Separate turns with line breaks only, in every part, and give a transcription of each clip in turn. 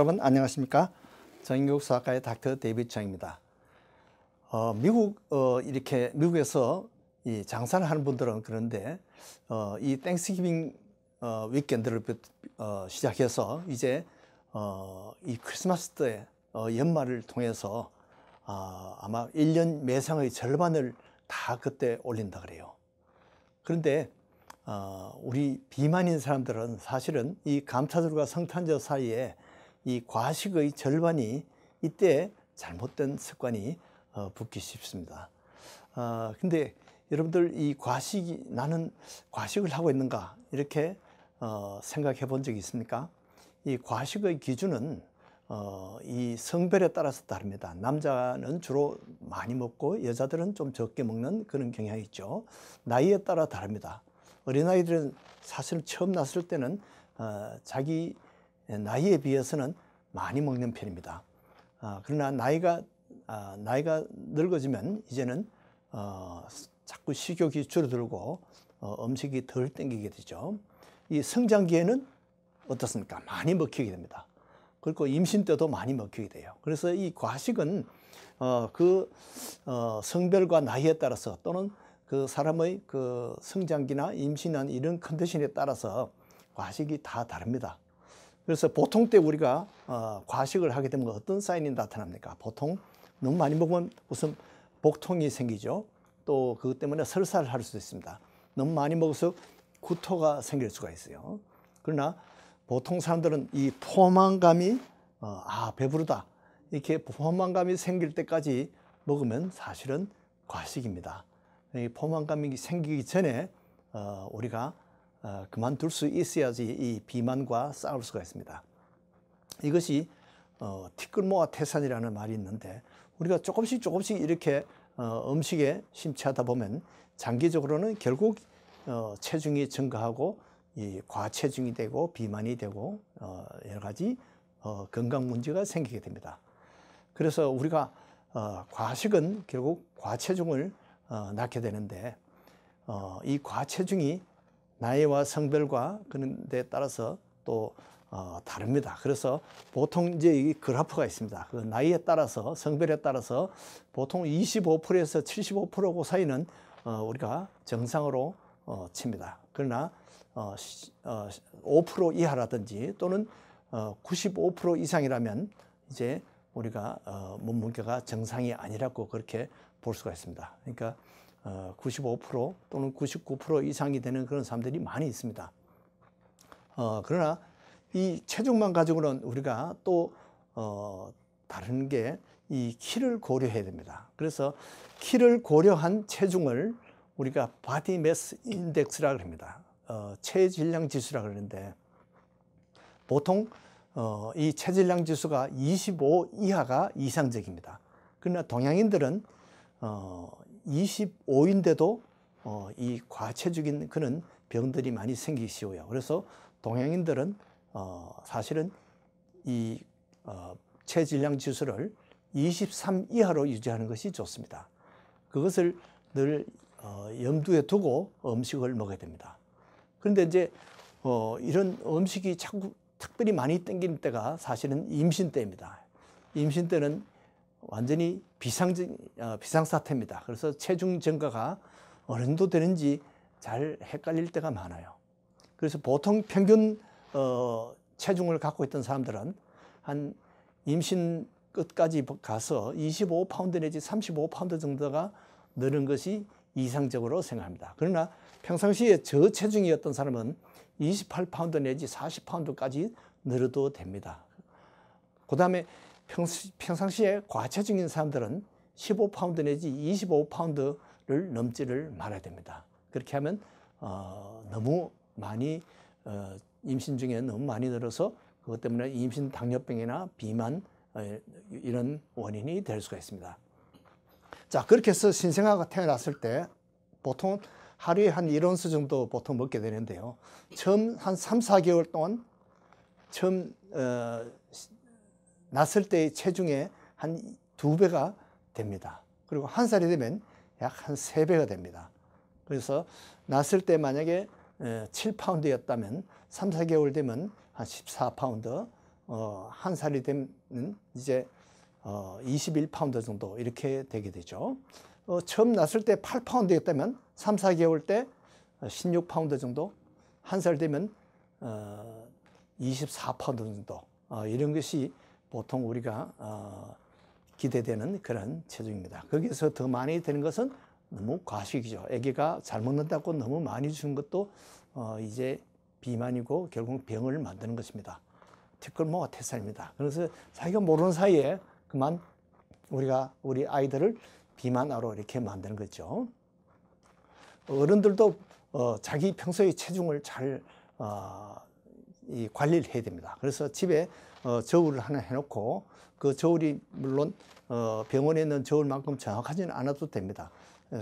여러분 안녕하십니까? 정인국 수학과의 닥터 데이비 드장입니다 어, 미국 어, 이렇게 미국에서 이 장사를 하는 분들은 그런데 어, 이 땡스기빙 어, 위켄드를 어, 시작해서 이제 어, 이 크리스마스 때 어, 연말을 통해서 어, 아마 1년 매상의 절반을 다 그때 올린다 그래요. 그런데 어, 우리 비만인 사람들은 사실은 이 감타절과 성탄절 사이에 이 과식의 절반이 이때 잘못된 습관이 어, 붙기 쉽습니다. 어, 근데 여러분들 이 과식이 나는 과식을 하고 있는가 이렇게 어, 생각해 본 적이 있습니까? 이 과식의 기준은 어, 이 성별에 따라서 다릅니다. 남자는 주로 많이 먹고 여자들은 좀 적게 먹는 그런 경향이 있죠. 나이에 따라 다릅니다. 어린아이들은 사실 처음 났을 때는 어, 자기 예, 나이에 비해서는 많이 먹는 편입니다. 아, 그러나 나이가 아, 나이가 늙어지면 이제는 어, 자꾸 식욕이 줄어들고 어, 음식이 덜 땡기게 되죠. 이 성장기에는 어떻습니까? 많이 먹히게 됩니다. 그리고 임신 때도 많이 먹히게 돼요. 그래서 이 과식은 어, 그 성별과 나이에 따라서 또는 그 사람의 그 성장기나 임신한 이런 컨디션에 따라서 과식이 다 다릅니다. 그래서 보통 때 우리가 어, 과식을 하게 되면 어떤 사인이 나타납니까? 보통 너무 많이 먹으면 무슨 복통이 생기죠. 또 그것 때문에 설사를 할 수도 있습니다. 너무 많이 먹어서 구토가 생길 수가 있어요. 그러나 보통 사람들은 이 포만감이 어, 아 배부르다 이렇게 포만감이 생길 때까지 먹으면 사실은 과식입니다. 이 포만감이 생기기 전에 어, 우리가 아, 그만둘 수 있어야지 이 비만과 싸울 수가 있습니다. 이것이 어, 티끌모아 태산이라는 말이 있는데 우리가 조금씩 조금씩 이렇게 어, 음식에 심취하다 보면 장기적으로는 결국 어, 체중이 증가하고 이 과체중이 되고 비만이 되고 어, 여러 가지 어, 건강 문제가 생기게 됩니다. 그래서 우리가 어, 과식은 결국 과체중을 어, 낳게 되는데 어, 이 과체중이 나이와 성별과 그런 데 따라서 또 어, 다릅니다. 그래서 보통 이제 이 그래프가 있습니다. 그 나이에 따라서 성별에 따라서 보통 25%에서 75%고 사이는 어, 우리가 정상으로 어, 칩니다. 그러나 어, 시, 어, 5% 이하라든지 또는 어, 95% 이상이라면 이제 우리가 어, 몸무게가 정상이 아니라고 그렇게 볼 수가 있습니다. 그러니까 95% 어, 또는 99% 이상이 되는 그런 사람들이 많이 있습니다. 어, 그러나 이 체중만 가지고는 우리가 또 어, 다른 게 이 키를 고려해야 됩니다. 그래서 키를 고려한 체중을 우리가 바디 매스 인덱스라고 합니다. 어, 체질량 지수라고 그러는데 보통 어, 이 체질량 지수가 25 이하가 이상적입니다. 그러나 동양인들은 어, 25인데도 어, 이 과체중인 그런 병들이 많이 생기시오요. 그래서 동양인들은 어, 사실은 이 어, 체질량 지수를 23 이하로 유지하는 것이 좋습니다. 그것을 늘 어, 염두에 두고 음식을 먹어 됩니다. 그런데 이제 어, 이런 음식이 자꾸 특별히 많이 땡기는 때가 사실은 임신 때입니다. 임신 때는 완전히 비상, 어, 비상사태입니다. 그래서 체중 증가가 어느 정도 되는지 잘 헷갈릴 때가 많아요. 그래서 보통 평균 어, 체중을 갖고 있던 사람들은 한 임신 끝까지 가서 25파운드 내지 35파운드 정도가 느는 것이 이상적으로 생각합니다. 그러나 평상시에 저체중이었던 사람은 28파운드 내지 40파운드까지 늘어도 됩니다. 그 다음에 평상시에 과체중인 사람들은 15파운드 내지 25파운드를 넘지를 말아야 됩니다. 그렇게 하면 어, 너무 많이 어, 임신 중에 너무 많이 늘어서 그것 때문에 임신 당뇨병이나 비만 어, 이런 원인이 될 수가 있습니다. 자 그렇게 해서 신생아가 태어났을 때 보통 하루에 한 1원수 정도 보통 먹게 되는데요. 처음 한 3, 4개월 동안 처음 어, 났을 때의 체중의 한 두배가 됩니다. 그리고 한 살이 되면 약 한 세배가 됩니다. 그래서 났을 때 만약에 7파운드였다면 3, 4개월 되면 한 14파운드, 어, 한 살이 되면 이제 21파운드 어, 정도 이렇게 되게 되죠. 어, 처음 났을 때 8파운드였다면 3, 4개월 때 16파운드 정도, 한 살 되면 24파운드 정도 이런 것이 보통 우리가 어, 기대되는 그런 체중입니다. 거기서 더 많이 되는 것은 너무 과식이죠. 아기가 잘 먹는다고 너무 많이 주는 것도 어, 이제 비만이고 결국 병을 만드는 것입니다. 티끌모아 태산입니다. 뭐 그래서 자기가 모르는 사이에 그만 우리가 우리 아이들을 비만화로 이렇게 만드는 거죠. 어른들도 어, 자기 평소에 체중을 잘 어, 이 관리를 해야 됩니다. 그래서 집에 어, 저울을 하나 해놓고 그 저울이 물론 어, 병원에 있는 저울만큼 정확하지는 않아도 됩니다.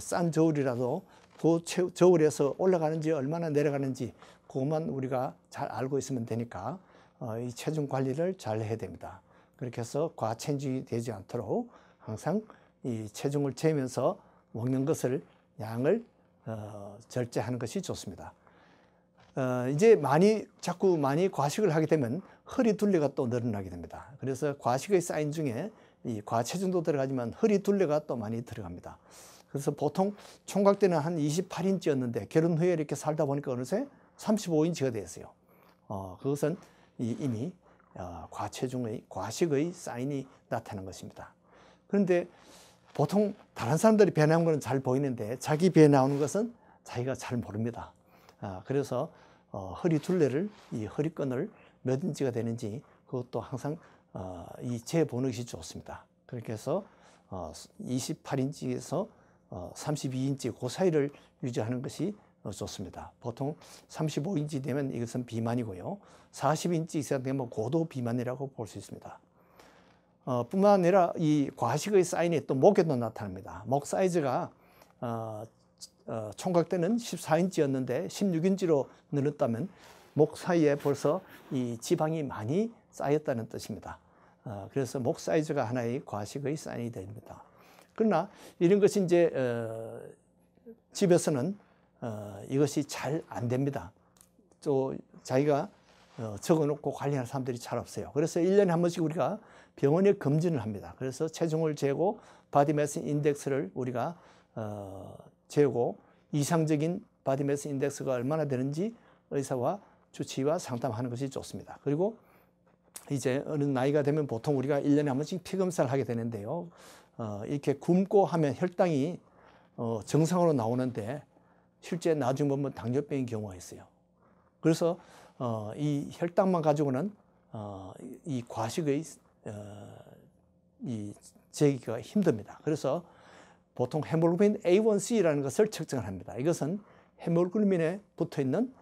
싼 저울이라도 그 저울에서 올라가는지 얼마나 내려가는지 그것만 우리가 잘 알고 있으면 되니까 어, 이 체중 관리를 잘 해야 됩니다. 그렇게 해서 과체중이 되지 않도록 항상 이 체중을 재면서 먹는 것을 양을 어, 절제하는 것이 좋습니다. 어, 이제 많이 자꾸 많이 과식을 하게 되면 허리 둘레가 또 늘어나게 됩니다. 그래서 과식의 사인 중에 이 과체중도 들어가지만 허리 둘레가 또 많이 들어갑니다. 그래서 보통 총각 때는 한 28인치였는데 결혼 후에 이렇게 살다 보니까 어느새 35인치가 되었어요 어, 그것은 이미 어, 과체중의 과식의 사인이 나타난 것입니다. 그런데 보통 다른 사람들이 변한 것은 잘 보이는데 자기 배에 나오는 것은 자기가 잘 모릅니다. 아, 그래서 어, 허리 둘레를 이 허리끈을 몇 인치가 되는지 그것도 항상 어, 이 재보는 것이 좋습니다. 그렇게 해서 어, 28인치에서 어, 32인치 그 사이를 유지하는 것이 어, 좋습니다. 보통 35인치 되면 이것은 비만이고요. 40인치 이상 되면 고도 비만이라고 볼 수 있습니다. 어, 뿐만 아니라 이 과식의 사인이 또 목에도 나타납니다. 목 사이즈가 어, 어, 총각 때는 14인치였는데 16인치로 늘었다면 목 사이에 벌써 이 지방이 많이 쌓였다는 뜻입니다. 어, 그래서 목 사이즈가 하나의 과식의 사인이 됩니다. 그러나 이런 것이 이제 어, 집에서는 이것이 잘 안 됩니다. 또 자기가 적어놓고 관리하는 사람들이 잘 없어요. 그래서 1년에 한 번씩 우리가 병원에 검진을 합니다. 그래서 체중을 재고 바디매스 인덱스를 우리가 재고 이상적인 바디매스 인덱스가 얼마나 되는지 의사와 주치의와 상담하는 것이 좋습니다. 그리고 이제 어느 나이가 되면 보통 우리가 일년에한 번씩 피검사를 하게 되는데요. 어, 이렇게 굶고 하면 혈당이 어, 정상으로 나오는데 실제 나중 에 보면 당뇨병인 경우가 있어요. 그래서 어, 이 혈당만 가지고는 어, 이 과식의 어, 이 제기가 힘듭니다. 그래서 보통 헤모글로빈 A1C라는 것을 측정을 합니다. 이것은 헤모글로빈에 붙어 있는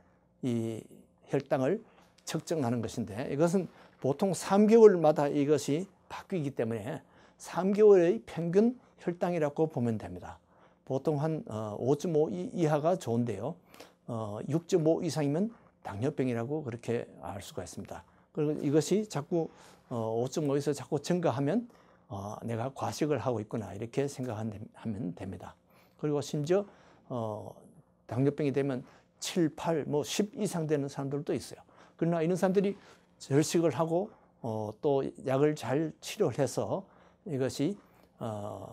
이 혈당을 측정하는 것인데 이것은 보통 3개월마다 이것이 바뀌기 때문에 3개월의 평균 혈당이라고 보면 됩니다. 보통 한 5.5 어, 이하가 좋은데요. 6.5 어, 이상이면 당뇨병이라고 그렇게 알 수가 있습니다. 그리고 이것이 자꾸 5.5에서 어, 자꾸 증가하면 어, 내가 과식을 하고 있구나 이렇게 생각하면 됩니다. 그리고 심지어 어, 당뇨병이 되면 7, 8, 뭐 10 이상 되는 사람들도 있어요. 그러나 이런 사람들이 절식을 하고 어, 또 약을 잘 치료를 해서 이것이 어,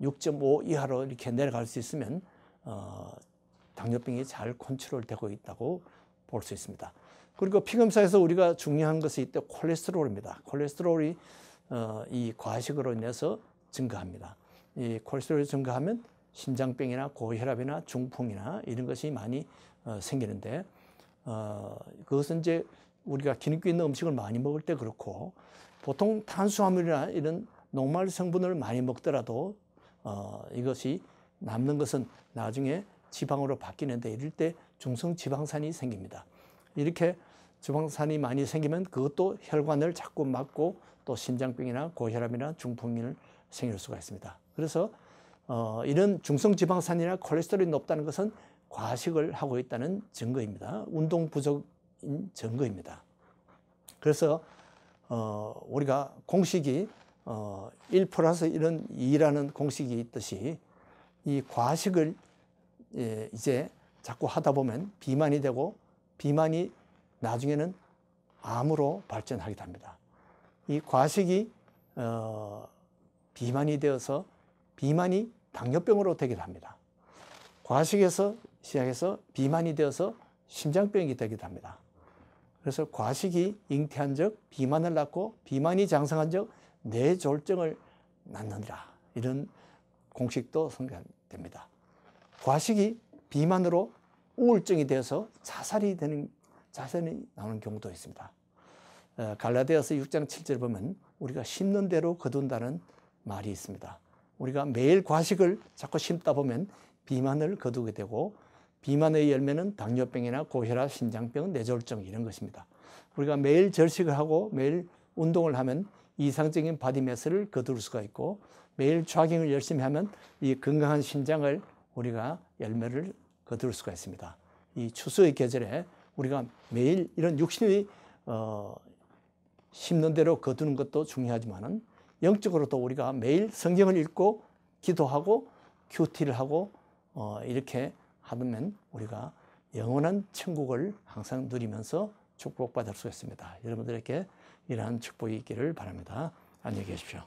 6.5 이하로 이렇게 내려갈 수 있으면 어, 당뇨병이 잘 컨트롤되고 있다고 볼 수 있습니다. 그리고 피검사에서 우리가 중요한 것이 이때 콜레스테롤입니다. 콜레스테롤이 어, 이 과식으로 인해서 증가합니다. 이 콜레스테롤이 증가하면 신장병이나 고혈압이나 중풍이나 이런 것이 많이 어, 생기는데 어, 그것은 이제 우리가 기름기 있는 음식을 많이 먹을 때 그렇고 보통 탄수화물이나 이런 녹말 성분을 많이 먹더라도 이것이 남는 것은 나중에 지방으로 바뀌는데 이럴 때 중성 지방산이 생깁니다. 이렇게 지방산이 많이 생기면 그것도 혈관을 자꾸 막고 또신장병이나 고혈압이나 중풍을 생길 수가 있습니다. 그래서 어, 이런 중성지방산이나 콜레스테롤이 높다는 것은 과식을 하고 있다는 증거입니다. 운동 부족인 증거입니다. 그래서 어, 우리가 공식이 어, 1 플러스 이런 2라는 공식이 있듯이 이 과식을 예, 이제 자꾸 하다 보면 비만이 되고 비만이 나중에는 암으로 발전하게됩니다 이 과식이 어, 비만이 되어서 비만이 당뇨병으로 되기도 합니다. 과식에서 시작해서 비만이 되어서 심장병이 되기도 합니다. 그래서 과식이 잉태한 적 비만을 낳고 비만이 장성한 적 뇌졸중을 낳느니라 이런 공식도 성립됩니다. 과식이 비만으로 우울증이 되어서 자살이 되는 자살이 나오는 경우도 있습니다. 어, 갈라디아서 6장 7절 보면 우리가 심는 대로 거둔다는 말이 있습니다. 우리가 매일 과식을 자꾸 심다 보면 비만을 거두게 되고 비만의 열매는 당뇨병이나 고혈압, 신장병, 뇌졸중 이런 것입니다. 우리가 매일 절식을 하고 매일 운동을 하면 이상적인 바디매스를 거둘 수가 있고 매일 조깅을 열심히 하면 이 건강한 신장을 우리가 열매를 거둘 수가 있습니다. 이 추수의 계절에 우리가 매일 이런 육신의 어, 심는 대로 거두는 것도 중요하지만 영적으로도 우리가 매일 성경을 읽고 기도하고 큐티를 하고 어 이렇게 하면 우리가 영원한 천국을 항상 누리면서 축복받을 수 있습니다. 여러분들에게 이러한 축복이 있기를 바랍니다. 안녕히 계십시오.